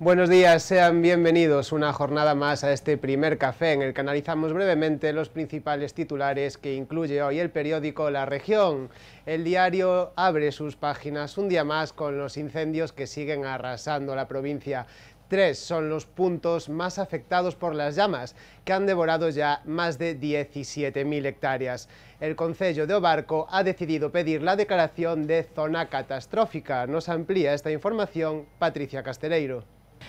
Buenos días, sean bienvenidos una jornada más a este primer café en el que analizamos brevemente los principales titulares que incluye hoy el periódico La Región. El diario abre sus páginas un día más con los incendios que siguen arrasando la provincia. Tres son los puntos más afectados por las llamas, que han devorado ya más de 17.000 hectáreas. El Concello de Obarco ha decidido pedir la declaración de zona catastrófica. Nos amplía esta información Patricia Casteleiro.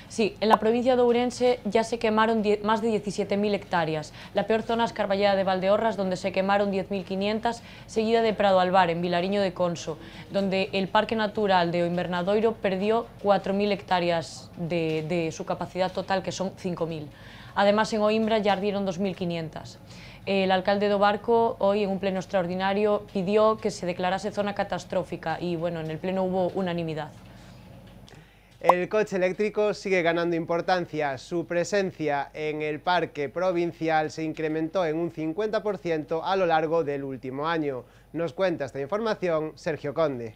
Sí, en la provincia de Ourense ya se quemaron más de 17.000 hectáreas. La peor zona es Carballeda de Valdeorras, donde se quemaron 10.500, seguida de Prado Alvar, en Vilariño de Conso, donde el Parque Natural de Invernadoiro perdió 4.000 hectáreas de, su capacidad total, que son 5.000. Además, en Oimbra ya ardieron 2.500. El alcalde de Barco hoy en un pleno extraordinario pidió que se declarase zona catastrófica y bueno, en el pleno hubo unanimidad. El coche eléctrico sigue ganando importancia. Su presencia en el parque provincial se incrementó en un 50% a lo largo del último año. Nos cuenta esta información Sergio Conde.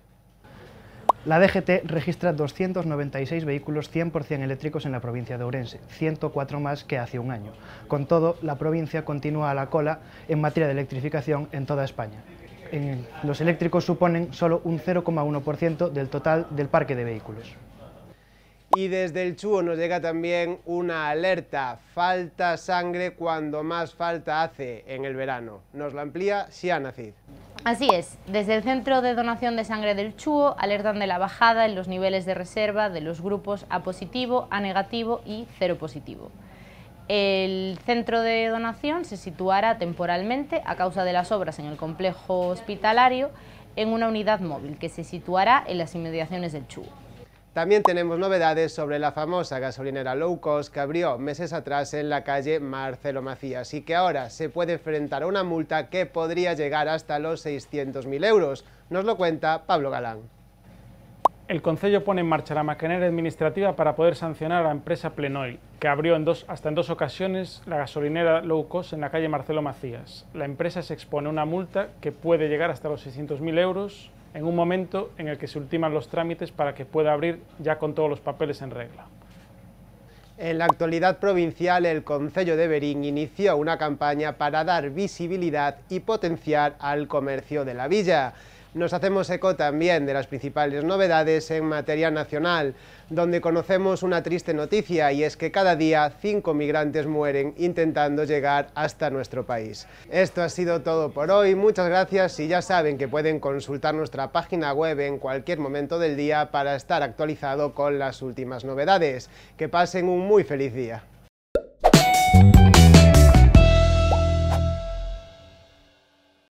La DGT registra 296 vehículos 100% eléctricos en la provincia de Ourense, 104 más que hace un año. Con todo, la provincia continúa a la cola en materia de electrificación en toda España. los eléctricos suponen solo un 0,1% del total del parque de vehículos. Y desde el Chuo nos llega también una alerta, falta sangre cuando más falta hace en el verano. Nos la amplía Siana Cid. Así es, desde el Centro de Donación de Sangre del Chuo alertan de la bajada en los niveles de reserva de los grupos A positivo, A negativo y cero positivo. El centro de donación se situará temporalmente, a causa de las obras en el complejo hospitalario, en una unidad móvil que se situará en las inmediaciones del Chuo. También tenemos novedades sobre la famosa gasolinera low cost que abrió meses atrás en la calle Marcelo Macías y que ahora se puede enfrentar a una multa que podría llegar hasta los 600.000 euros. Nos lo cuenta Pablo Galán. El Consejo pone en marcha la maquinaria administrativa para poder sancionar a la empresa Plenoil, que abrió en dos, hasta en dos ocasiones la gasolinera low cost en la calle Marcelo Macías. La empresa se expone a una multa que puede llegar hasta los 600.000 euros en un momento en el que se ultiman los trámites para que pueda abrir ya con todos los papeles en regla. En la actualidad provincial, el Concello de Berín inició una campaña para dar visibilidad y potenciar al comercio de la villa nos hacemos eco también de las principales novedades en materia nacional, donde conocemos una triste noticia y es que cada día cinco migrantes mueren intentando llegar hasta nuestro país. Esto ha sido todo por hoy, muchas gracias y ya saben que pueden consultar nuestra página web en cualquier momento del día para estar actualizado con las últimas novedades. Que pasen un muy feliz día.